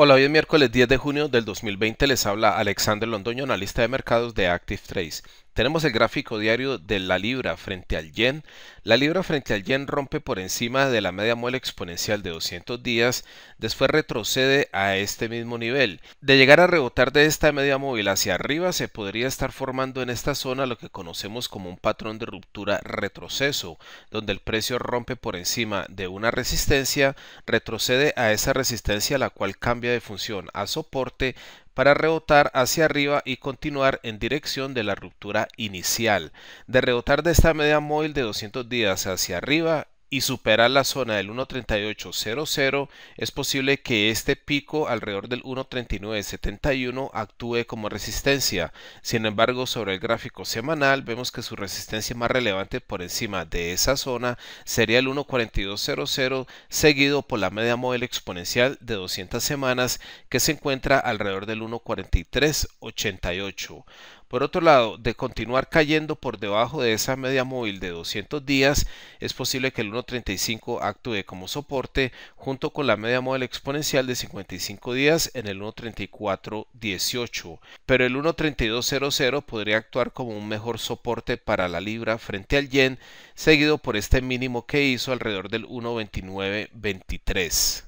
Hola, hoy es miércoles 10 de junio del 2020. Les habla Alexander Londoño, analista de mercados de Active Trace. Tenemos el gráfico diario de la libra frente al yen. La libra frente al yen rompe por encima de la media móvil exponencial de 200 días, después retrocede a este mismo nivel. De llegar a rebotar de esta media móvil hacia arriba, se podría estar formando en esta zona lo que conocemos como un patrón de ruptura retroceso, donde el precio rompe por encima de una resistencia, retrocede a esa resistencia la cual cambia de función a soporte, para rebotar hacia arriba y continuar en dirección de la ruptura inicial, de rebotar de esta media móvil de 200 días hacia arriba y supera la zona del 1.3800, es posible que este pico alrededor del 1.3971 actúe como resistencia. Sin embargo, sobre el gráfico semanal vemos que su resistencia más relevante por encima de esa zona sería el 1.4200 seguido por la media móvil exponencial de 200 semanas que se encuentra alrededor del 1.4388. Por otro lado, de continuar cayendo por debajo de esa media móvil de 200 días, es posible que el 1.35 actúe como soporte junto con la media móvil exponencial de 55 días en el 1.3418, pero el 1.3200 podría actuar como un mejor soporte para la libra frente al yen, seguido por este mínimo que hizo alrededor del 1.2923.